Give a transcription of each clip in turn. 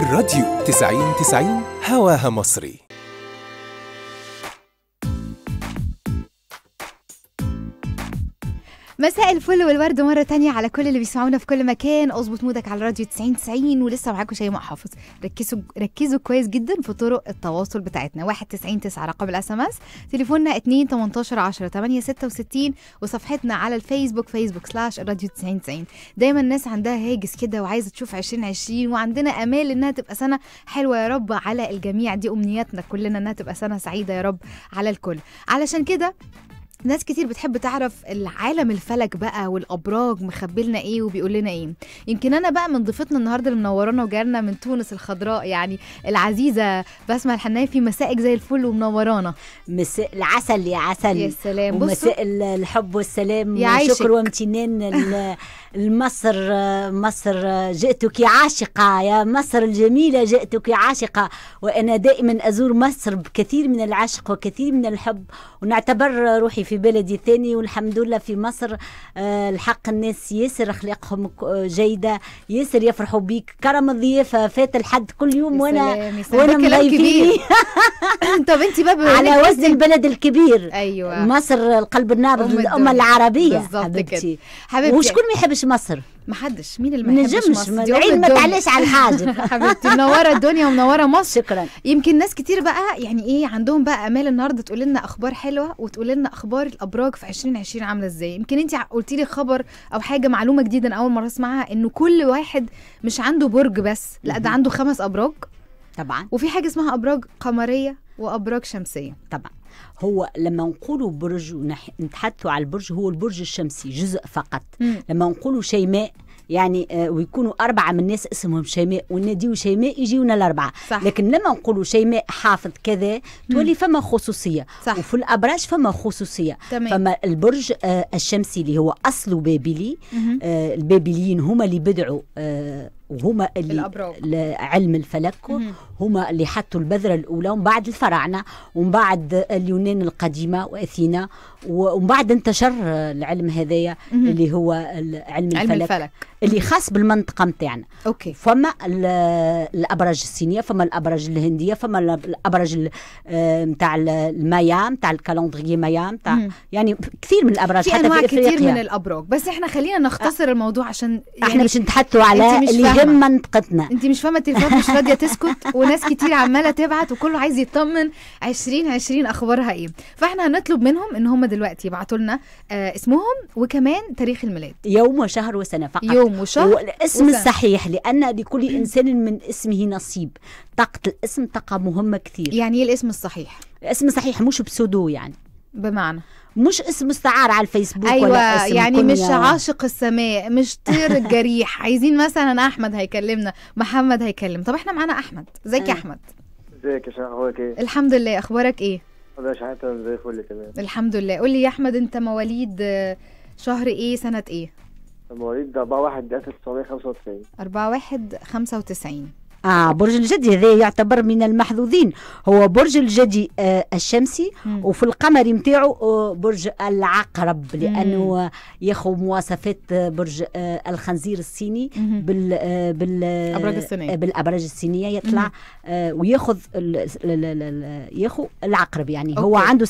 الراديو 90 90 هواها مصري مساء الفل والورد مره تانية على كل اللي بيسمعونا في كل مكان اظبط مودك على راديو 90 90 ولسه معاكم شيماء حافظ ركزوا ركزوا كويس جدا في طرق التواصل بتاعتنا 9 رقم الاس ام اس تليفوننا 2 18 10 8 66 وصفحتنا على الفيسبوك فيسبوك سلاش راديو 90 90 دايما الناس عندها هاجس كده وعايزه تشوف 2020 وعندنا امال انها تبقى سنه حلوه يا رب على الجميع دي امنياتنا كلنا انها تبقى سنه سعيده يا رب على الكل علشان كده ناس كتير بتحب تعرف العالم الفلك بقى والابراج مخبي لنا ايه وبيقول لنا ايه يمكن انا بقى من ضيفتنا النهارده اللي منورانا وجالنا من تونس الخضراء يعني العزيزه بسمه الحنايه في مسائك زي الفل ومنورانا مساء العسل يا عسل يا سلام ومساء الحب والسلام يا شكر وامتنان مصر مصر جئتك عاشقة يا مصر الجميلة جئتك عاشقة وأنا دائما أزور مصر بكثير من العشق وكثير من الحب ونعتبر روحي في بلدي ثاني والحمد لله في مصر آه، الحق الناس ياسر أخلاقهم جيدة ياسر يفرحوا بيك كرم الضيافة فات الحد كل يوم وأنا وأنا مضيفيني طب أنت باب على وزن إيه؟ البلد الكبير أيوة مصر القلب النابض الأمة العربية بالظبط كده حبيبتي وشكون ما يحبش مش مصر ما حدش مين اللي ما يحبش مصر العين ما تعليش على الحاجب حبيبتي منوره الدنيا ومنوره مصر شكرا يمكن ناس كتير بقى يعني ايه عندهم بقى امال النهارده تقول لنا اخبار حلوه وتقول لنا اخبار الابراج في 2020 عامله ازاي يمكن انت قلتي لي خبر او حاجه معلومه جديده انا اول مره اسمعها انه كل واحد مش عنده برج بس لا ده عنده خمس ابراج طبعا وفي حاجه اسمها ابراج قمريه وابراج شمسيه طبعا هو لما نقولوا برج ونتحدثوا على البرج هو البرج الشمسي جزء فقط مم. لما نقولوا شيماء يعني آه، ويكونوا أربعة من الناس اسمهم شيماء وناديو شيماء يجيونا الأربعة صح. لكن لما نقولوا شيماء حافظ كذا تولي فما خصوصية صح. وفي الأبراج فما خصوصية تمام. فما البرج آه، الشمسي اللي هو أصله بابلي آه، البابليين هما اللي بدعوا وهما اللي علم الفلك هما اللي حطوا البذره الاولى ومن بعد الفراعنه ومن بعد اليونان القديمه واثينا ومن بعد انتشر العلم هذايا اللي هو علم الفلك, علم الفلك. اللي خاص بالمنطقه نتاعنا اوكي فما الابراج الصينيه فما الابراج الهنديه فما الابراج نتاع آه، المايا نتاع الكالندري مايا نتاع يعني كثير من الابراج في حتى انواع في كثير من الابراج بس احنا خلينا نختصر آه. الموضوع عشان يعني احنا مش نتحدثوا على اللي كم منطقتنا انت مش فاهمه التليفون مش راضيه تسكت وناس كتير عماله تبعت وكله عايز يطمن 20 20 اخبارها ايه فاحنا هنطلب منهم ان هم دلوقتي يبعتوا لنا آه اسمهم وكمان تاريخ الميلاد يوم وشهر وسنه فقط يوم وشهر والاسم وسنة. الصحيح لان لكل انسان من اسمه نصيب طاقه الاسم طاقه مهمه كثير يعني ايه الاسم الصحيح الاسم الصحيح مش بسودو يعني بمعنى مش اسم مستعار على الفيسبوك أيوة ولا اسم يعني مش عاشق السماء مش طير الجريح عايزين مثلا احمد هيكلمنا محمد هيكلم طب احنا معانا احمد ازيك يا أه. احمد ازيك يا شيخ اخبارك ايه الحمد لله اخبارك ايه والله يا زي الفل كمان الحمد لله قول لي يا احمد انت مواليد آه، شهر ايه سنه ايه مواليد 4 1 1995 4 1 95 آه برج الجدي هذا يعتبر من المحظوظين هو برج الجدي آه الشمسي مم. وفي القمر نتاعو آه برج العقرب لانه ياخذ مواصفات آه، برج آه الخنزير الصيني بال آه بال الابراج الصينيه آه، بالابراج الصينيه يطلع آه وياخذ ياخذ العقرب يعني أوكي. هو عنده 70%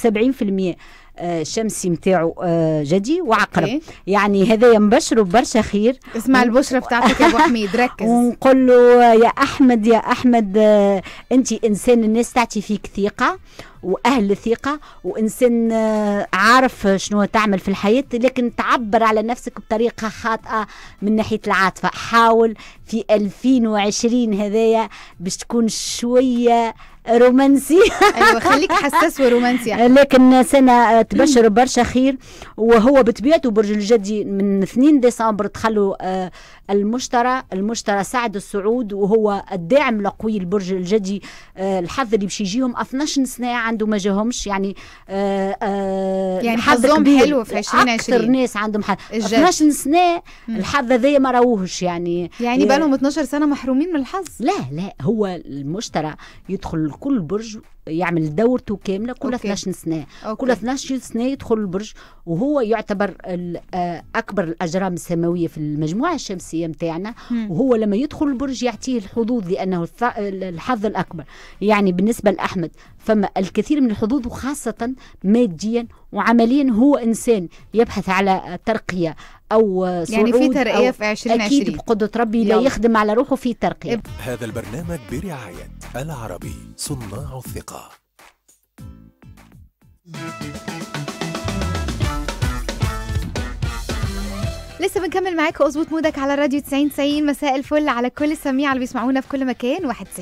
آه، شمسي نتاعو آه، جدي وعقرب okay. إيه. يعني هذا ينبشر برشا خير اسمع البشرة بتاعتك يا أبو حميد ركز ونقول له آه، يا أحمد يا أحمد أنت إنسان الناس تعطي فيك ثقة واهل الثقه وانسان عارف شنو تعمل في الحياه لكن تعبر على نفسك بطريقه خاطئه من ناحيه العاطفه حاول في 2020 هذايا باش تكون شويه رومانسي ايوه خليك حساس ورومانسي لكن سنه آه، تبشر برشا خير وهو بطبيعته برج الجدي من 2 ديسمبر دخلوا آه، المشترى المشترى سعد السعود وهو الداعم لقوي البرج الجدي آه، الحظ اللي باش يجيهم 12 سنه عنده ما جاهمش يعني آه، آه، يعني حظهم حلو في 2020 اكثر ناس عندهم حظ 12 سنه الحظ هذايا ما راوهش يعني يعني بقى لهم 12 سنه محرومين من الحظ لا لا هو المشترى يدخل لكل برج يعمل دورته كامله كل 12 سنه أوكي. كل 12 سنه يدخل البرج وهو يعتبر آه، اكبر الاجرام السماويه في المجموعه الشمسيه نتاعنا وهو لما يدخل البرج يعطيه الحظوظ لانه الحظ الاكبر يعني بالنسبه لاحمد فما الكثير من الحظوظ وخاصه ماديا وعمليا هو انسان يبحث على ترقيه او يعني في ترقيه في 2020 اكيد بقدره ربي لا يخدم على روحه في ترقيه هذا البرنامج برعايه العربي صناع الثقه لسه بنكمل معاك واظبط مودك على راديو 90 90 مساء الفل على كل السميع اللي بيسمعونا في كل مكان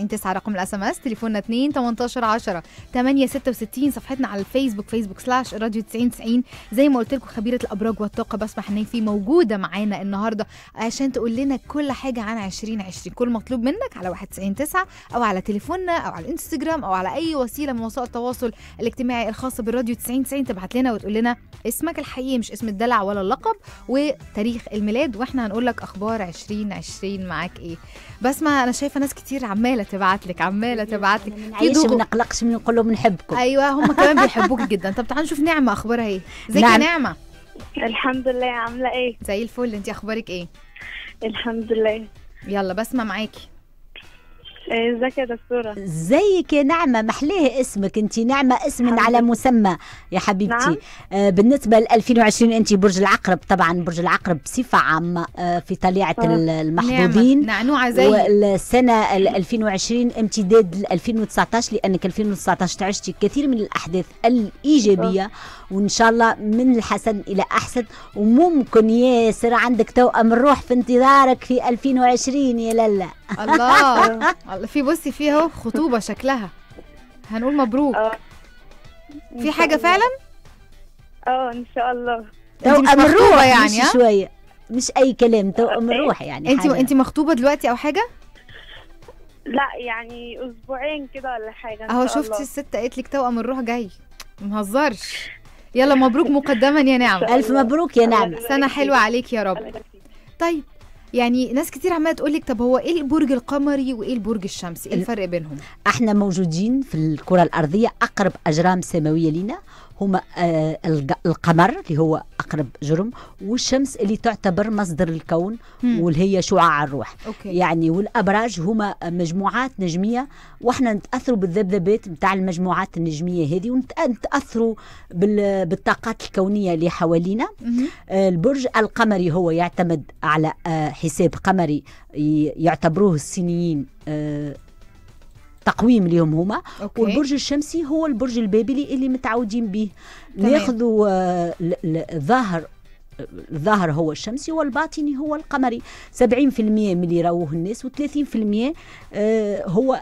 9 رقم الاس ام اس تليفوننا 2 18 10 8 66 صفحتنا على الفيسبوك فيسبوك سلاش راديو 90 90 زي ما قلت لكم خبيره الابراج والطاقه بسمع حنيفي موجوده معانا النهارده عشان تقول لنا كل حاجه عن 2020 كل مطلوب منك على 91 9 او على تليفوننا او على الانستجرام او على اي وسيله من وسائل التواصل الاجتماعي الخاصه بالراديو 90 90 تبعت لنا وتقول لنا اسمك الحقيقي مش اسم الدلع ولا اللقب وتاريخ تاريخ الميلاد واحنا هنقول لك اخبار 2020 معاك ايه بسمة انا شايفه ناس كتير عماله تبعت لك عماله أيوة، تبعت لك عايش ما نقلقش من نقول لهم بنحبكم ايوه هم كمان بيحبوك جدا طب تعالوا نشوف نعمه اخبارها ايه ازيك نعم. نعمه الحمد لله عامله ايه زي الفل انت اخبارك ايه الحمد لله يلا بسمة معاكي إيه، ازيك يا دكتوره ازيك يا نعمه محليه اسمك انت نعمه اسم على مسمى يا حبيبتي نعم. آه بالنسبه ل 2020 انت برج العقرب طبعا برج العقرب بصفه عامه آه في طليعه المحظوظين نعنوعه زي والسنه 2020 امتداد ل 2019 لانك 2019 عشتي كثير من الاحداث الايجابيه وان شاء الله من الحسن الى احسن وممكن ياسر عندك توأم الروح في انتظارك في 2020 يا لالا الله الله في بصي في اهو خطوبه شكلها هنقول مبروك أوه. في حاجه فعلا اه ان شاء الله انت مش مخطوبه يعني مش شويه مش اي كلام توأم آه، الروح إيه. يعني انت انت مخطوبه دلوقتي او حاجه لا يعني اسبوعين كده ولا حاجه اهو شفتي الست قالت لك توأم الروح جاي ما يلا مبروك مقدما يا نعمه الف مبروك يا نعمه سنه حلوه عليك يا رب طيب يعني ناس كتير عماله تقول لك طب هو ايه البرج القمري وايه البرج الشمسي ايه الفرق بينهم احنا موجودين في الكره الارضيه اقرب اجرام سماويه لينا هما آه، القمر اللي هو اقرب جرم والشمس اللي تعتبر مصدر الكون واللي هي شعاع الروح أوكي. يعني والابراج هما مجموعات نجميه واحنا نتاثروا بالذبذبات نتاع المجموعات النجميه هذه ونتاثروا بالطاقات الكونيه اللي حوالينا آه، البرج القمري هو يعتمد على آه، حساب قمري يعتبروه الصينيين تقويم اليوم هما أوكي. والبرج الشمسي هو البرج البابلي اللي متعودين به ناخذوا آه، ظاهر الظاهر هو الشمسي والباطني هو القمري 70% من اللي يراوه الناس و30% آه، هو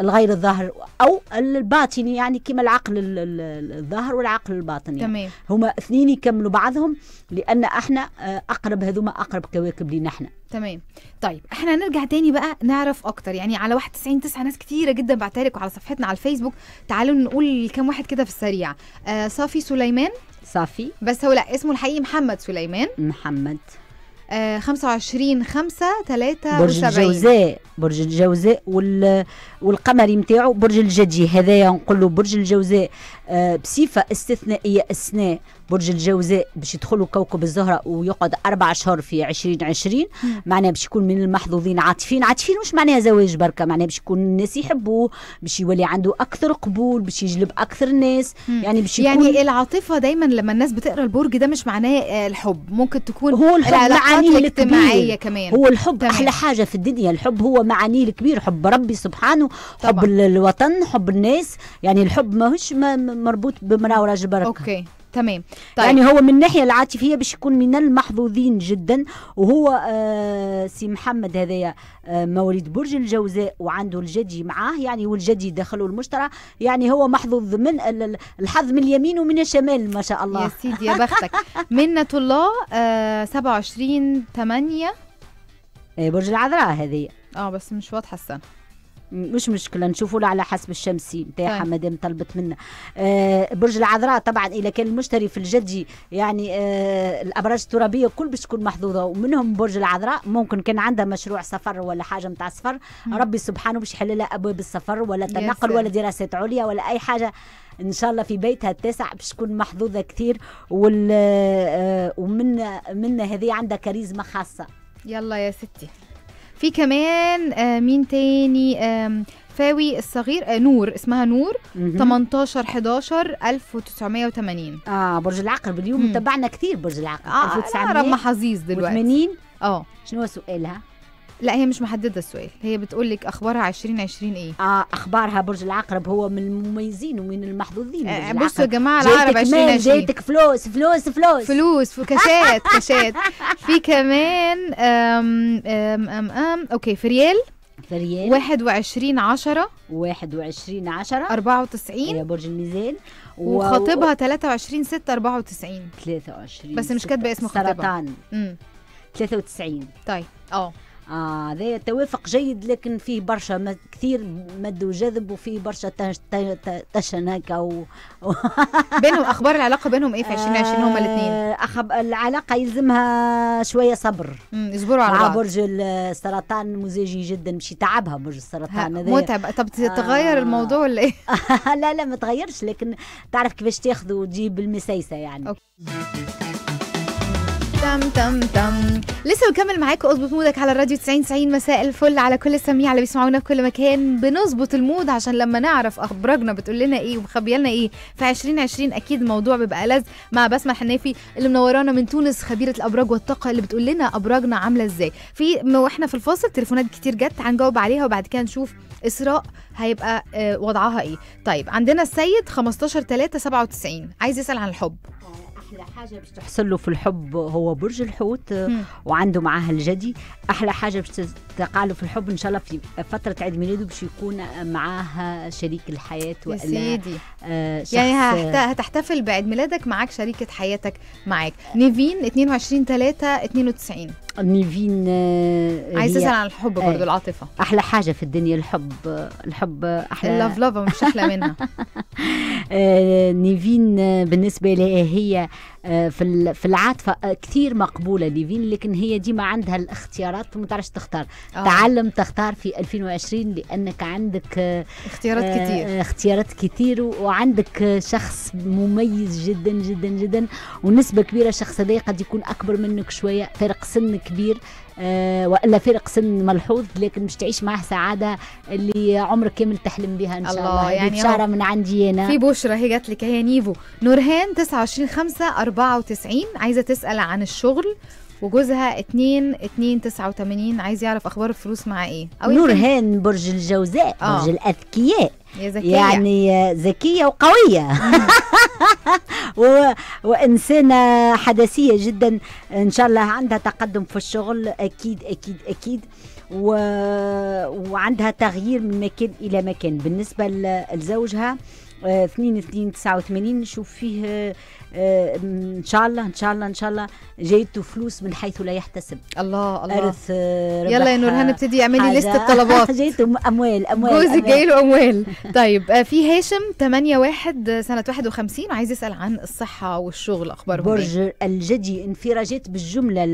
الغير الظاهر او الباطني يعني كما العقل الظاهر والعقل الباطني تمام. هما اثنين يكملوا بعضهم لان احنا آه، اقرب هذوما اقرب كواكب لينا احنا تمام طيب احنا نرجع تاني بقى نعرف اكتر يعني على 91 9 ناس كتيره جدا بعتلك على صفحتنا على الفيسبوك تعالوا نقول كم واحد كده في السريع آه صافي سليمان صافي بس هو لا اسمه الحقيقي محمد سليمان محمد آه، خمسة وعشرين خمسة ثلاثة برج الجوزاء برج الجوزاء وال... والقمر متاعه برج الجدي هذا نقول له برج الجوزاء آه، بصفه استثنائيه اثناء برج الجوزاء باش يدخلوا كوكب الزهره ويقعد اربع شهور في 2020 معناها باش يكون من المحظوظين عاطفين عاطفين مش معناها زواج بركه معناها باش يكون الناس يحبوه باش يولي عنده اكثر قبول باش يجلب اكثر ناس يعني باش يكون يعني العاطفه دايما لما الناس بتقرا البرج ده مش معناه آه، الحب ممكن تكون هو الحب معانيه الاجتماعيه كمان هو الحب تمام. احلى حاجه في الدنيا الحب هو معانيه الكبير حب ربي سبحانه طبعا. حب الوطن حب الناس يعني الحب ماهوش ما مربوط وراجل بركة اوكي تمام طيب. يعني هو من الناحيه العاطفيه باش يكون من المحظوظين جدا وهو آه سي محمد هذايا آه مواليد برج الجوزاء وعنده الجدي معاه يعني والجدي دخلوا المشترى يعني هو محظوظ من الحظ من اليمين ومن الشمال ما شاء الله يا سيدي يا بختك منة الله آه 27 8 آه، برج العذراء هذه اه بس مش واضحه السنه مش مشكله نشوفوا على حسب الشمسي نتاعها طيب. ما دام طلبت منا آه برج العذراء طبعا اذا كان المشتري في الجدي يعني آه الابراج الترابيه كل باش تكون محظوظه ومنهم برج العذراء ممكن كان عندها مشروع سفر ولا حاجه نتاع سفر ربي سبحانه باش يحل لها ابواب السفر ولا تنقل ولا دراسات عليا ولا اي حاجه ان شاء الله في بيتها التاسع باش تكون محظوظه كثير وال آه، ومن منا هذه عندها كاريزما خاصه يلا يا ستي في كمان آه مين تاني آه فاوي الصغير آه نور اسمها نور 18 11 1980 اه برج العقرب اليوم تبعنا كثير برج العقرب اه لا رب دلوقتي 80 اه شنو هو سؤالها؟ لا هي مش محدده السؤال هي بتقول لك اخبارها 2020 ايه اه اخبارها برج العقرب هو من المميزين ومن المحظوظين آه بصوا يا جماعه العقرب 2020 جايتك فلوس فلوس فلوس فلوس كاشات كاشات في كمان أم أم أم أم اوكي في ريال في ريال 21 10 21 10 94 يا برج الميزان وخطيبها 23 6 94 23 بس مش كاتبه اسم خطيبها سرطان 93 طيب اه آه توافق جيد لكن فيه برشا كثير مد وجذب وفيه برشا تشن هكا و... بينهم اخبار العلاقه بينهم ايه في 2020 هما آه، الاثنين؟ أخب... العلاقه يلزمها شويه صبر يصبروا على بعض برج السرطان مزاجي جدا مش يتعبها برج السرطان هذا متعب طب تغير آه... الموضوع ولا ايه؟ لا لا ما تغيرش لكن تعرف كيفاش تاخذ وتجيب المسيسه يعني أوكي. تم تم تم لسه بكمل معاكم اظبط مودك على الراديو 90 90 مساء الفل على كل السميع اللي بيسمعونا في كل مكان بنظبط المود عشان لما نعرف اخبارنا بتقول لنا ايه ومخبيه لنا ايه في 2020 اكيد الموضوع بيبقى لذ مع بسمه الحنافي اللي منورانا من تونس خبيره الابراج والطاقه اللي بتقول لنا ابراجنا عامله ازاي في واحنا في الفاصل تليفونات كتير جت هنجاوب عليها وبعد كده نشوف اسراء هيبقى آه، وضعها ايه طيب عندنا السيد 15 3 97 عايز يسال عن الحب احلى حاجه باش تحصل له في الحب هو برج الحوت وعنده معاه الجدي احلى حاجه باش تقع له في الحب ان شاء الله في فتره عيد ميلاده باش يكون معاه شريك الحياه يا سيدي آه يعني هتحتفل بعيد ميلادك معاك شريكه حياتك معاك نيفين 22 3 92 نيفين آه، عايزه اسال عن الحب إيه. برضه العاطفه احلى حاجه في الدنيا الحب الحب احلى اللاف لاف مش احلى منها آه، نيفين آه، بالنسبه لي هي في في العاطفه كثير مقبوله نيفين لكن هي ديما عندها الاختيارات وما تعرفش تختار أوه. تعلم تختار في 2020 لانك عندك اختيارات كثير اختيارات كثير وعندك شخص مميز جدا جدا جدا ونسبه كبيره الشخص هذا قد يكون اكبر منك شويه فارق سنك كبير آه، والا فرق سن ملحوظ لكن مش تعيش معه سعاده اللي عمرك كامل تحلم بها ان شاء الله, الله. يعني بشاره من عندي انا في بشره هي جات لك هي نيفو نورهان 29 5 94 عايزه تسال عن الشغل وجوزها 2 2 89 عايز يعرف اخبار الفلوس مع ايه او نورهان برج الجوزاء آه. برج الاذكياء يا ذكية يعني آه، ذكية وقوية وانسانه حدثية جدا ان شاء الله عندها تقدم في الشغل اكيد اكيد اكيد و... وعندها تغيير من مكان الى مكان بالنسبه لزوجها 2289 آه، نشوف فيه آه ان شاء الله ان شاء الله ان شاء الله جايته فلوس من حيث لا يحتسب الله الله ارث آه، يلا يا نور هنبتدي اعملي لست طلبات جايته اموال اموال جوزي جاي له اموال طيب آه، في هاشم 8 واحد سنة 51 عايز يسأل عن الصحة والشغل أخبارهم إيه؟ برج الجدي انفراجات بالجملة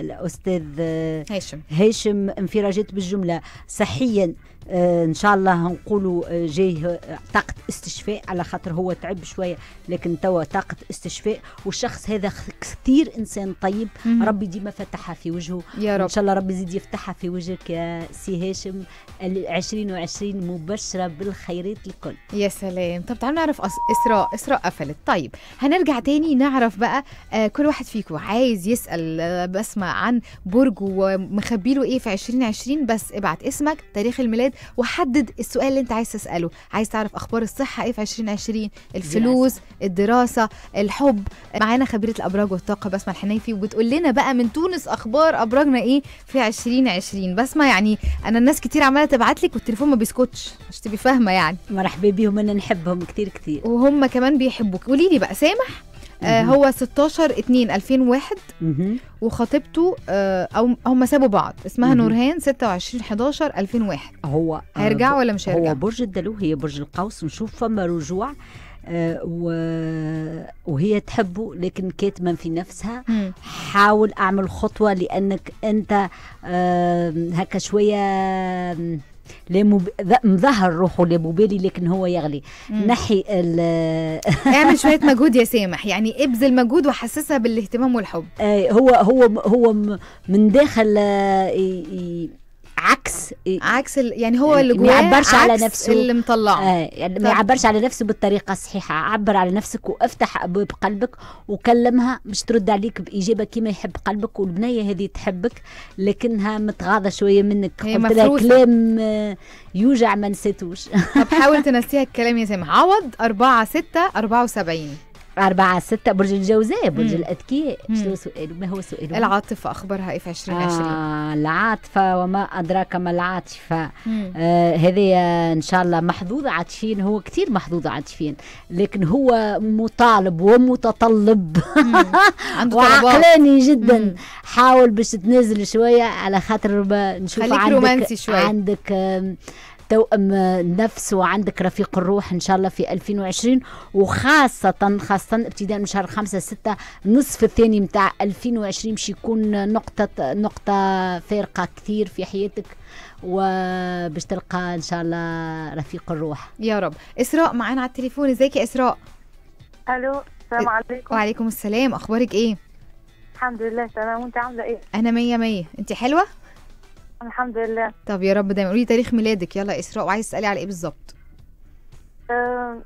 الأستاذ آه، هاشم هاشم انفراجات بالجملة صحيا آه، ان شاء الله هنقولوا آه، جاي آه، طاقه استشفاء على خاطر هو تعب شويه لكن توا طاقه استشفاء والشخص هذا كثير انسان طيب مم. ربي ديما فتحها في وجهه يا رب. ان شاء الله ربي يزيد يفتحها في وجهك يا سي هاشم 2020 مبشره بالخيرات الكل يا سلام طب تعالوا نعرف اسراء اسراء قفلت طيب هنرجع تاني نعرف بقى آه كل واحد فيكم عايز يسال آه بسمع عن برجه له ايه في 2020 بس ابعت اسمك تاريخ الميلاد وحدد السؤال اللي انت عايز تساله عايز تعرف اخبار الصحه ايه في 2020 الفلوس الدراسه الحب معانا خبيره الابراج والطاقه بسمه الحنيفي وبتقول لنا بقى من تونس اخبار ابراجنا ايه في 2020 بسمه يعني انا الناس كتير عماله تبعت لك والتليفون ما بيسكتش مش تبقي فاهمه يعني مرحبا بيهم انا نحبهم كتير كتير وهم كمان بيحبوك قولي لي بقى سامح آه، هو 16 2 2001 وخطيبته آه، او هم سابوا بعض اسمها نورهان 26 11 2001 هو آه، هيرجعوا ولا مش هيرجعوا هو برج الدلو هي برج القوس نشوف فما رجوع وهي تحبه لكن كاتمه في نفسها حاول اعمل خطوه لانك انت هكا شويه مظهر روحه لموبيلي لكن هو يغلي مم. نحي ال... اعمل شويه مجهود يا سامح يعني ابذل مجهود وحسسها بالاهتمام والحب آه، هو هو هو من داخل آه عكس إيه، عكس يعني هو يعني اللي جواه ما يعبرش على نفسه اللي مطلعه آه يعني ما يعبرش على نفسه بالطريقه الصحيحه عبر على نفسك وافتح ابواب قلبك وكلمها مش ترد عليك باجابه كما يحب قلبك والبنيه هذه تحبك لكنها متغاضه شويه منك قلت لها كلام آه، يوجع ما نسيتوش طب حاول تنسيها الكلام يا سامح عوض 4 6 74 أربعة ستة برج الجوزاء برج مم. الأذكياء شنو سؤاله ما هو سؤاله العاطفة أخبارها إيه في 2020 آه العاطفة وما أدراك ما العاطفة آه هذه إن شاء الله محظوظ عاطفيا هو كثير محظوظ عاطفيا لكن هو مطالب ومتطلب وعقلاني جدا مم. حاول باش تنزل شوية على خاطر نشوف عندك رومانسي شوية عندك آه توأم النفس وعندك رفيق الروح إن شاء الله في 2020 وخاصة خاصة ابتداء من شهر 5 6 النصف الثاني متاع 2020 باش يكون نقطة نقطة فارقة كثير في حياتك وباش تلقى إن شاء الله رفيق الروح يا رب إسراء معانا على التليفون ازيك يا إسراء ألو السلام عليكم وعليكم السلام أخبارك إيه؟ الحمد لله تمام وانت عامله ايه انا مية مية انت حلوه الحمد لله طب يا رب دايما قولي تاريخ ميلادك يلا اسراء وعايز تسالي على ايه بالظبط آه،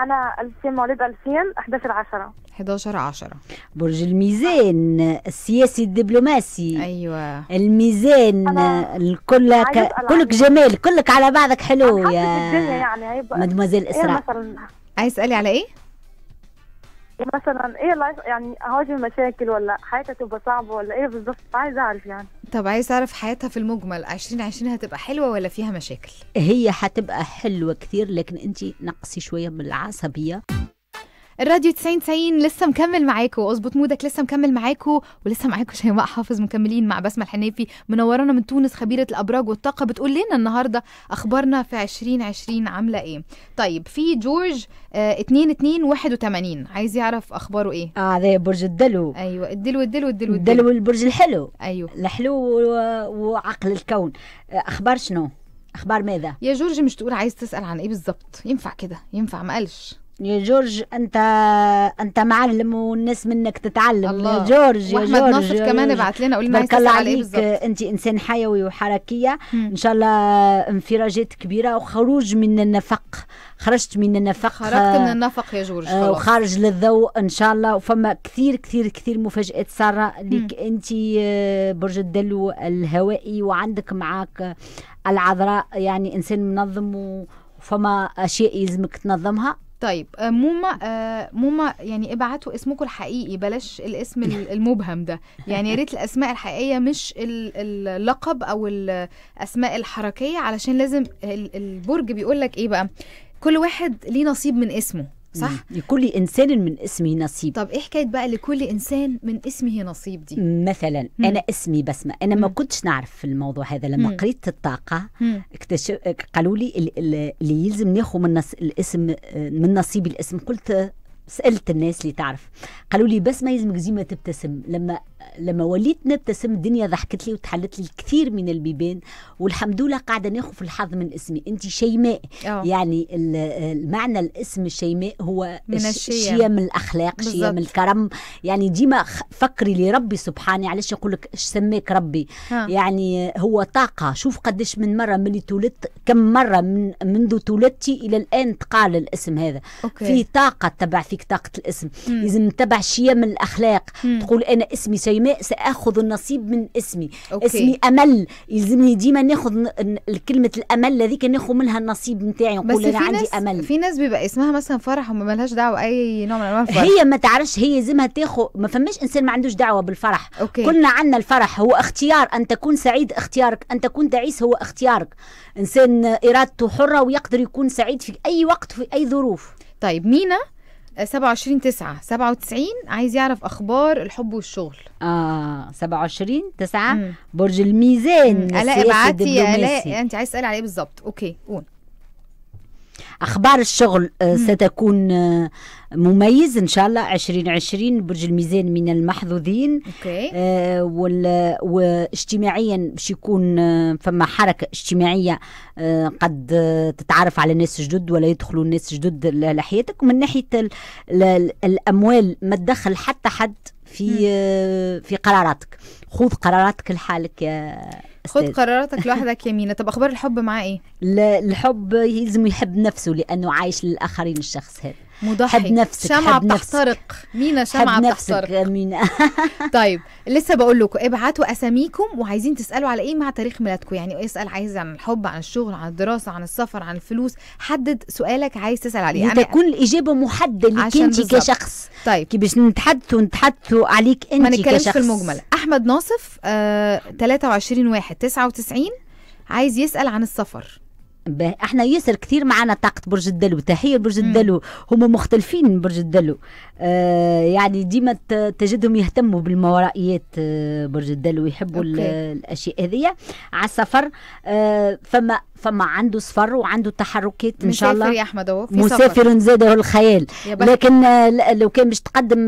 انا 2000 مواليد 2000 11 10 11 10 برج الميزان السياسي الدبلوماسي ايوه الميزان الكل كلك جمال كلك على بعضك حلو يا يعني مدموزيل اسراء إيه عايز تسالي على ايه ومثلا ايه لايف يعني هواجه مشاكل ولا حياتها تبقى صعبه ولا ايه بالظبط عايزه اعرف يعني طب عايز اعرف حياتها في المجمل 2020 هتبقى حلوه ولا فيها مشاكل هي هتبقى حلوه كتير لكن انت نقصي شويه من العصبيه الراديو 90 90 لسه مكمل معاكم اظبط مودك لسه مكمل معاكم ولسه معاكم شيماء حافظ مكملين مع بسمه الحنافي منورانا من تونس خبيره الابراج والطاقه بتقول لنا النهارده اخبارنا في 2020 عامله ايه طيب في جورج 2 2 81 عايز يعرف اخباره ايه اه ده برج الدلو ايوه الدلو الدلو الدلو الدلو البرج الحلو ايوه الحلو وعقل الكون آه، اخبار شنو اخبار ماذا يا جورج مش تقول عايز تسال عن ايه بالظبط ينفع كده ينفع ما قالش يا جورج انت انت معلم والناس منك تتعلم الله. يا جورج يا جورج ناصر كمان ابعت لنا قول لنا بارك الله عليك انت انسان حيوي وحركيه مم. ان شاء الله انفراجات كبيره وخروج من النفق خرجت من النفق خرجت من آه، النفق يا جورج آه وخارج للضوء ان شاء الله وفما كثير كثير كثير مفاجات ساره لك انت آه، برج الدلو الهوائي وعندك معك العذراء يعني انسان منظم و فما اشياء يلزمك تنظمها طيب آه، موما آه، موما يعني ابعتوا اسمكم الحقيقي بلاش الاسم المبهم ده يعني يا ريت الاسماء الحقيقيه مش اللقب او الاسماء الحركيه علشان لازم البرج بيقول لك ايه بقى كل واحد ليه نصيب من اسمه صح مم. لكل انسان من اسمه نصيب طب ايه حكايه بقى لكل انسان من اسمه نصيب دي مثلا مم. انا اسمي بسمه انا مم. ما كنتش نعرف في الموضوع هذا لما مم. قريت الطاقه اكتشف قالوا لي اللي يلزم ناخذ من نص... الاسم من نصيب الاسم قلت سالت الناس اللي تعرف قالوا لي بسمه يلزمك ديما تبتسم لما لما وليت نبتسم الدنيا ضحكت لي وتحلت لي الكثير من البيبان والحمد لله قاعده ناخذ في الحظ من اسمي انت شيماء يعني المعنى الاسم الشيماء هو من الشيم, شيم الاخلاق شيم الكرم يعني ديما فكري لربي سبحانه علاش يقول لك اش سماك ربي ها. يعني هو طاقه شوف قديش من مره ملي تولدت كم مره من منذ تولدتي الى الان تقال الاسم هذا أوكي. في طاقه تبع فيك طاقه الاسم لازم تبع شيم الاخلاق م. تقول انا اسمي شيماء ساخذ النصيب من اسمي أوكي. اسمي امل يلزمني ديما ناخذ كلمه الامل هذيك ناخذ منها النصيب نتاعي نقول انا عندي امل في ناس بيبقى اسمها مثلا فرح وما لهاش دعوه اي نوع من انواع الفرح هي ما تعرفش هي لازمها تاخذ ما فماش انسان ما عندوش دعوه بالفرح أوكي. كلنا عندنا الفرح هو اختيار ان تكون سعيد اختيارك ان تكون تعيس هو اختيارك انسان ارادته حره ويقدر يكون سعيد في اي وقت في اي ظروف طيب مينا 27 9 97 عايز يعرف اخبار الحب والشغل اه 27 9 برج الميزان الاء ابعتي يا الاء انت عايز تسالي على ايه بالظبط اوكي قول أخبار الشغل آه، ستكون آه، مميز إن شاء الله 2020 برج الميزان من المحظوظين أوكي. آه، واجتماعيا باش يكون فما حركة اجتماعية قد تتعرف على ناس جدد ولا يدخلوا ناس جدد لحياتك ومن ناحية الأموال ما تدخل حتى حد في في قراراتك خذ قراراتك لحالك يا خد قراراتك لوحدك يا مينا طب اخبار الحب معاه ايه لا الحب يلزم يحب نفسه لانه عايش للاخرين الشخص هذا مضحك حب نفسك شمعة بتحترق مينا شمعة بتحترق مينا طيب لسه بقول لكم ابعتوا اساميكم وعايزين تسالوا على ايه مع تاريخ ميلادكم يعني اسال عايز عن الحب عن الشغل عن الدراسه عن السفر عن الفلوس حدد سؤالك عايز تسال عليه يعني تكون الاجابه محدده ليك انت كشخص طيب باش نتحدثوا نتحدثوا عليك انت ما نتكلمش في المجمل احمد ناصف آه 23 1 99 عايز يسال عن السفر باه احنا ياسر كثير معنا طاقه برج الدلو تحيه لبرج الدلو هما مختلفين من برج الدلو آه يعني ديما تجدهم يهتموا بالمورائيات آه برج الدلو يحبوا الاشياء هذيا على السفر آه فما فما عنده سفر وعنده تحركات ان شاء الله مسافر يا احمد اهو مسافر زاده الخيال لكن آه، لو كان باش تقدم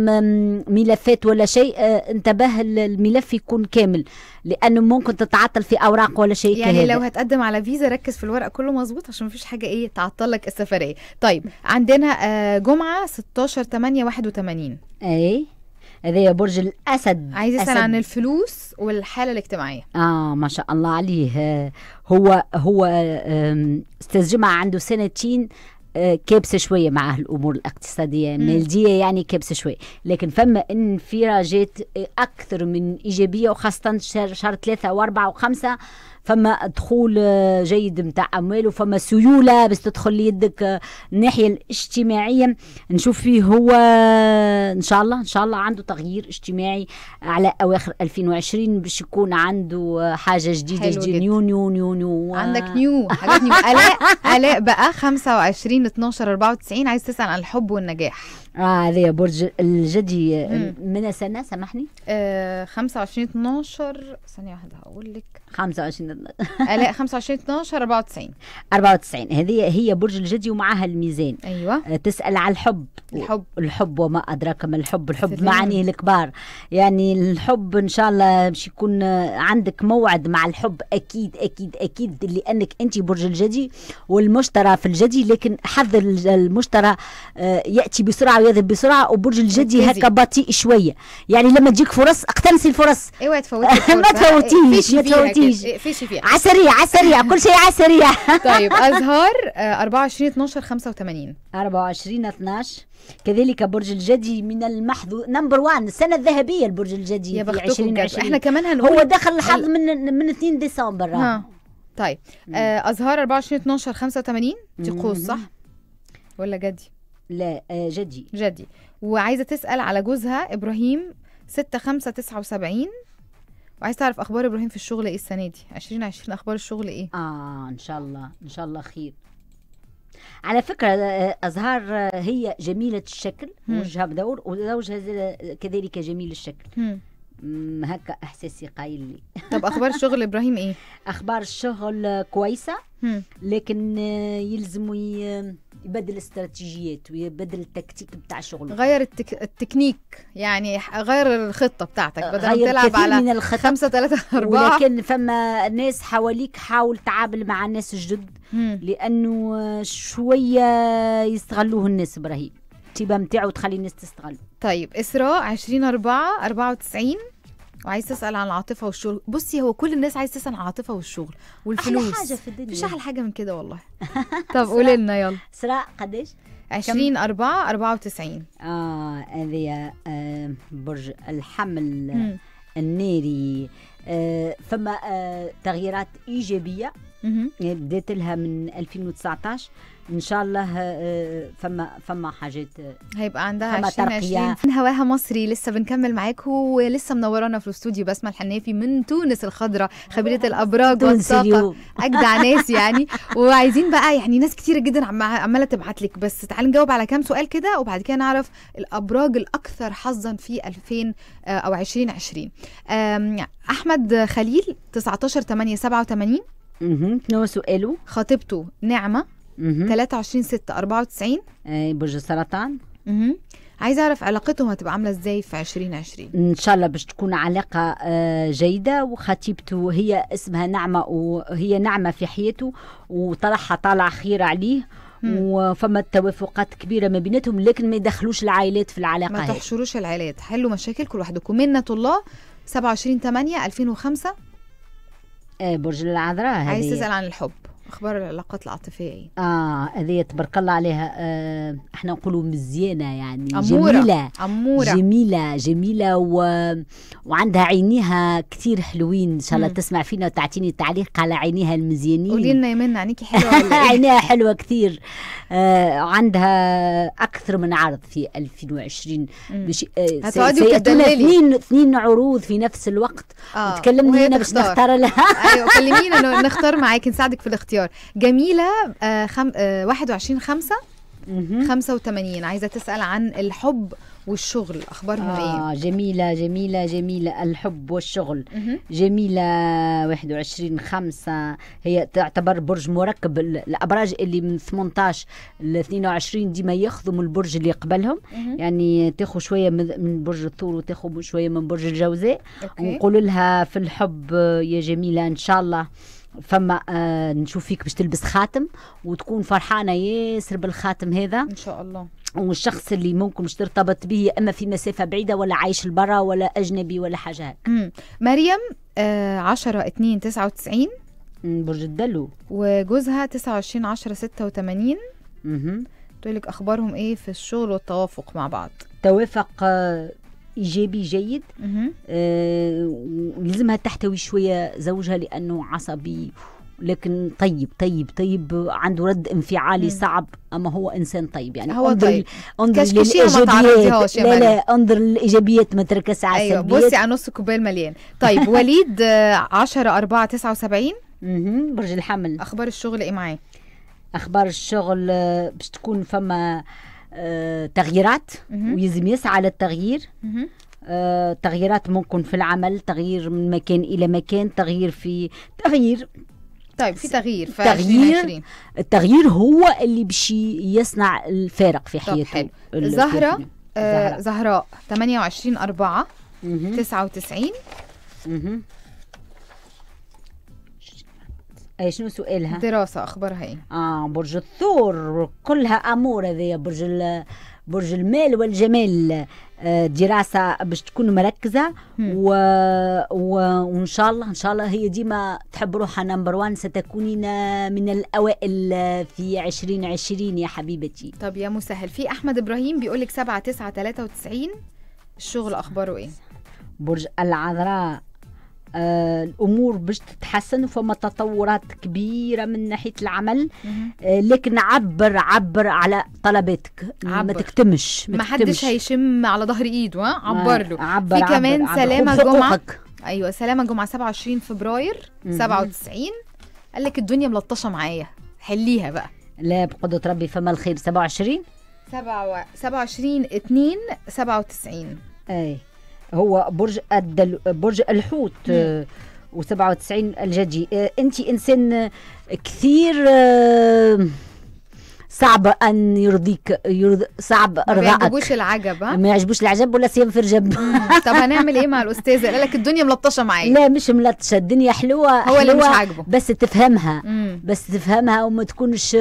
ملفات ولا شيء آه، انتبه الملف يكون كامل لانه ممكن تتعطل في اوراق ولا شيء يعني كهذا. لو هتقدم على فيزا ركز في الورق كله مظبوط عشان ما فيش حاجه ايه تعطل لك السفريه طيب عندنا آه، جمعه 16 8 81 اي هذايا برج الاسد عايز اسال عن الفلوس والحاله الاجتماعيه اه ما شاء الله عليه هو هو استاذ جمعه عنده سنتين آه، كابسه شويه معه الامور الاقتصاديه الماليه يعني كابسه شويه لكن فما انفراجات اكثر من ايجابيه وخاصه شهر, شهر ثلاثه واربعه وخمسه فما دخول آه، جيد نتاع اموال وفما سيوله باش تدخل ليدك آه، الناحيه الاجتماعيه نشوف فيه هو ان شاء الله ان شاء الله عنده تغيير اجتماعي على اواخر 2020 باش يكون عنده آه، حاجه جديده جديده نيو نيو نيو نيو عندك نيو حاجات نيو الاء الاء بقى 25 12 94 عايز تسال عن الحب والنجاح اه هذايا برج الجدي من سنة سامحني؟ ااا 25 12 ثانية واحدة هقول لك 25 آه، لا 25 12 94 94 هذه هي برج الجدي ومعها الميزان ايوه آه، تسأل على الحب الحب الحب وما أدراك ما الحب الحب معانيه الكبار يعني الحب إن شاء الله باش يكون عندك موعد مع الحب أكيد أكيد أكيد لأنك أنت برج الجدي والمشترى في الجدي لكن حظ المشترى آه، يأتي بسرعة يذهب بسرعه وبرج الجدي هكا بطيء شويه يعني لما تجيك فرص اقتنسي الفرص ايوا تفوتي ما تفوتيش ما تفوتيش إيه، فيشي فيها على السريع على السريع كل شيء على السريع طيب ازهار 24 12 85 24 12 كذلك برج الجدي من المحظو نمبر 1 السنه الذهبيه لبرج الجدي يا في 2020 احنا كمان هنقول هو دخل الحظ من من 2 ديسمبر ها. طيب آه ازهار 24 12 85 دي قوس صح ولا جدي لا آه جدي جدي وعايزه تسال على جوزها ابراهيم 6 5 79 وعايزه تعرف اخبار ابراهيم في الشغل ايه السنه دي 2020 اخبار الشغل ايه اه ان شاء الله ان شاء الله خير على فكرة آه، أزهار آه، هي جميلة الشكل وجهها بدور وزوجها كذلك جميل الشكل هكا احساسي قايل لي طب اخبار الشغل ابراهيم ايه اخبار الشغل كويسه لكن آه، يلزم ي... يبدل استراتيجيات ويبدل التكتيك بتاع شغله غير التك... التكنيك يعني غير الخطه بتاعتك بدل تلعب على من الخطة. خمسة ثلاثة أربعة ولكن فما ناس حواليك حاول تعامل مع الناس الجدد لانه شويه يستغلوه الناس ابراهيم الهبه متاعو تخلي الناس تستغل طيب اسراء 20 4 94 وعايز تسال عن العاطفه والشغل بصي هو كل الناس عايز تسال عن العاطفه والشغل والفلوس احلى حاجه في الدنيا مفيش احلى حاجه من كده والله طب قولي لنا يلا سراء قديش 20 4 94 اه هذه آه برج الحمل مم. الناري آه فما آه تغييرات ايجابيه بدات لها من 2019 ان شاء الله آه، آه، فما فما حاجات آه، هيبقى عندها فما 20 ترقية. 20 هواها مصري لسه بنكمل معاكم ولسه منورانا في الاستوديو بسمه الحنافي من تونس الخضراء خبيره الابراج والطاقه اجدع ناس يعني وعايزين بقى يعني ناس كتير جدا عماله تبعت لك بس تعالي نجاوب على كام سؤال كده وبعد كده نعرف الابراج الاكثر حظا في 2000 او 2020 احمد خليل 19 8 87 اها هو سؤاله خطيبته نعمه 23 6 94 برج السرطان عايزه اعرف علاقتهم هتبقى عامله ازاي في 2020 ان شاء الله باش تكون علاقه آه، جيده وخطيبته هي اسمها نعمه وهي نعمه في حياته وطرحها طالع خير عليه وفما توافقات كبيرة ما بيناتهم لكن ما يدخلوش العائلات في العلاقة ما تحشروش العائلات حلوا مشاكلكم لوحدكم منة الله 27 8 2005 برج العذراء عايز تسأل عن الحب اخبار العلاقات العاطفيه اه هذه تبارك الله عليها آه احنا نقولوا مزيانه يعني أمورة. جميله أمورة. جميله جميله و... وعندها عينيها كثير حلوين ان شاء الله تسمع فينا وتعطيني تعليق على عينيها المزيانين قولي لنا يمن عينيك حلوه إيه؟ عينيها حلوه كثير آه عندها اكثر من عرض في 2020 باش آه سي... اثنين اثنين عروض في نفس الوقت آه. وتكلمني هنا باش نختار لها ايوه كلمينا نختار معاك نساعدك في الاختيار الاختيار جميله آه، خم... 21 5 85 عايزه تسال عن الحب والشغل اخبارهم إيه؟ آه ايه جميله جميله جميله الحب والشغل جميله 21 5 هي تعتبر برج مركب الابراج اللي من 18 ل 22 ديما ياخذوا من البرج اللي قبلهم يعني تاخذ شويه من برج الثور وتاخذ شويه من برج الجوزاء ونقول لها في الحب آه، يا جميله ان شاء الله فما آه نشوف فيك باش تلبس خاتم وتكون فرحانه ياسر بالخاتم هذا ان شاء الله والشخص اللي ممكن مش ترتبط به اما في مسافه بعيده ولا عايش لبرا ولا اجنبي ولا حاجه هيك مريم آه 10 2 99 برج الدلو وجوزها 29 10 86 اها تقول لك اخبارهم ايه في الشغل والتوافق مع بعض توافق آه، ايجابي جيد آه تحتوي شويه زوجها لانه عصبي لكن طيب طيب طيب عنده رد انفعالي مم. صعب اما هو انسان طيب يعني هو انظر طيب. انظر للايجابيات لا لا انظر للايجابيات ما تركز على ايوه بصي على نص الكوبايه المليان طيب وليد 10 4 79 اها برج الحمل اخبار الشغل ايه معاه؟ اخبار الشغل آه، باش تكون فما آه آه، تغييرات ويزم يسعى للتغيير آه، تغييرات ممكن في العمل تغيير من مكان إلى مكان تغيير في تغيير طيب في تغيير في تغيير 2020. التغيير هو اللي بشي يصنع الفارق في حياته آه، زهرة زهراء 28 4 99 اي شنو سؤالها؟ دراسة أخبارها إيه؟ آه برج الثور كلها أمور هذايا برج برج المال والجمال آه، دراسة باش تكون مركزة و... و... وإن شاء الله إن شاء الله هي ديما تحب روحها نمبر وان ستكونين من الأوائل في 2020 يا حبيبتي طب يا مسهل في أحمد إبراهيم بيقول لك 7 9 93 الشغل أخباره إيه؟ برج العذراء آه الامور باش تتحسن فما تطورات كبيره من ناحيه العمل آه لكن عبر عبر على طلباتك ما تكتمش ما, ما حدش هيشم على ظهر ايده عبر له عبر في عبر كمان عبر سلامه جمعه ايوه سلامه جمعه 27 فبراير 97 قال لك الدنيا ملطشه معايا حليها بقى لا بقدره ربي فما الخير 27 27 2 97 اي هو برج الدل... برج الحوت آه، و97 الجدي آه، انت انسان كثير آه، صعب ان يرضيك يرض... صعب ارضائك ما يعجبوش العجب ها ما يعجبوش العجب ولا سيم في الجب طب هنعمل ايه مع الاستاذ قال لك الدنيا ملطشه معايا لا مش ملطشه الدنيا حلوه هو حلوة اللي مش عاجبه بس تفهمها مم. بس تفهمها وما تكونش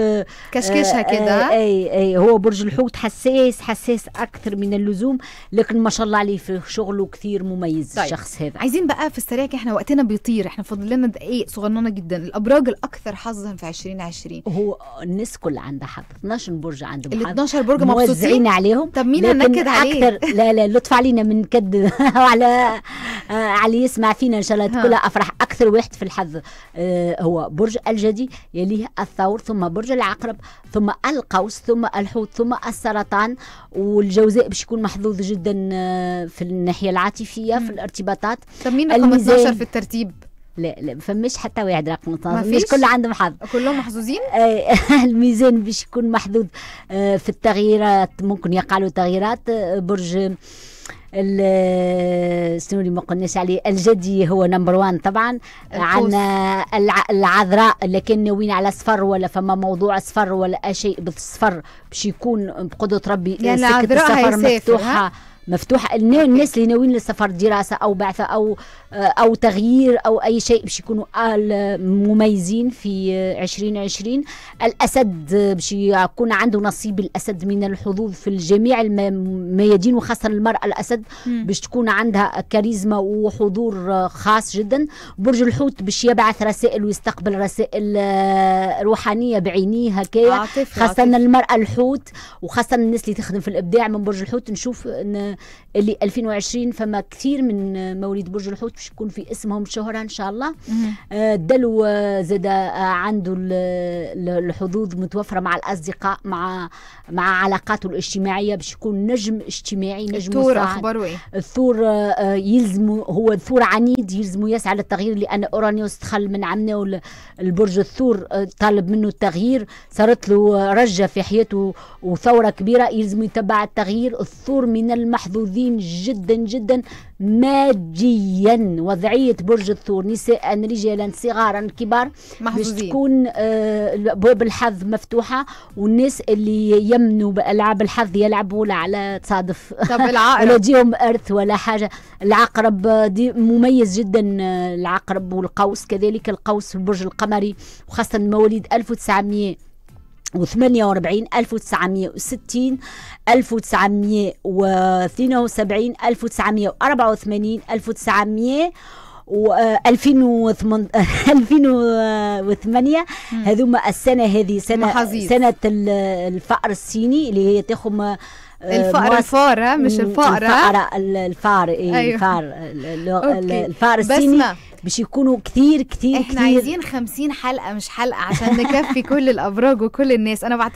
كشكشها آه، كده آه، اي اي هو برج الحوت حساس حساس اكثر من اللزوم لكن ما شاء الله عليه في شغله كثير مميز طيب. الشخص هذا عايزين بقى في السريع احنا وقتنا بيطير احنا فاضل لنا دقائق صغننه جدا الابراج الاكثر حظا في 2020 هو الناس كلها عندها حظ 12 برج عند ال 12 برج مبسوطين عليهم طب مين هنكد عليه؟ اكثر لا لا لطف علينا من كد على آه، على يسمع فينا ان شاء الله كلها افرح اكثر واحد في الحظ آه، هو برج الجدي يليه الثور ثم برج العقرب ثم القوس ثم الحوت ثم السرطان والجوزاء باش يكون محظوظ جدا آه، في الناحيه العاطفيه في الارتباطات طب مين رقم 12 في الترتيب؟ لا لا فمش حتى واحد رقم 12 مش كل عندهم حظ كلهم محظوظين آه، الميزان باش يكون محظوظ آه، في التغييرات ممكن يقع له تغييرات آه، برج شنو اللي ما قلناش عليه الجدي هو نمبر وان طبعا عندنا العذراء اللي كان ناويين على صفر ولا فما موضوع صفر ولا شيء بالصفر باش يكون بقدره ربي يعني سكه السفر مفتوحه مفتوحه الناس اللي ناويين للسفر دراسه او بعثه او آه، او تغيير او اي شيء باش يكونوا مميزين في 2020 الاسد باش يكون عنده نصيب الاسد من الحظوظ في جميع الميادين وخاصه المراه الاسد باش تكون عندها كاريزما وحضور خاص جدا برج الحوت باش يبعث رسائل ويستقبل رسائل آه، روحانيه بعينيه هكايا خاصه المراه الحوت وخاصه الناس اللي تخدم في الابداع من برج الحوت نشوف ان اللي 2020 فما كثير من مواليد برج الحوت باش يكون في اسمهم شهره ان شاء الله الدلو آه، آه، زاد آه، عنده الحظوظ متوفره مع الاصدقاء مع مع علاقاته الاجتماعيه باش يكون نجم اجتماعي نجم الثور اخباره ايه الثور يلزم هو الثور عنيد يلزم يسعى للتغيير لان اورانيوس دخل من عمنا البرج الثور طالب منه التغيير صارت له رجه في حياته وثوره كبيره يلزم يتبع التغيير الثور من المحظوظ محظوظين جدا جدا ماديا وضعية برج الثور نساء رجالا صغارا كبار محظوظين. باش تكون أبواب آه، الحظ مفتوحة والناس اللي يمنوا بألعاب الحظ يلعبوا على تصادف طب العقرب ولا ديهم أرث ولا حاجة العقرب آه، دي مميز جدا آه، العقرب والقوس كذلك القوس البرج القمري وخاصة مواليد 1900 و48 1960 1972 1984 1900 و 2008 2008 هذوما السنه هذه سنه محزيز. سنه الفأر الصيني اللي هي تخم آه، الفأر الفارة مش الفأرة الفأرة الفار آه؟ الفار الفار إيه، أيوه. الفار الصيني مش يكونوا كتير كتير احنا كتير عايزين خمسين حلقه مش حلقه عشان نكفي كل الابراج وكل الناس انا بعت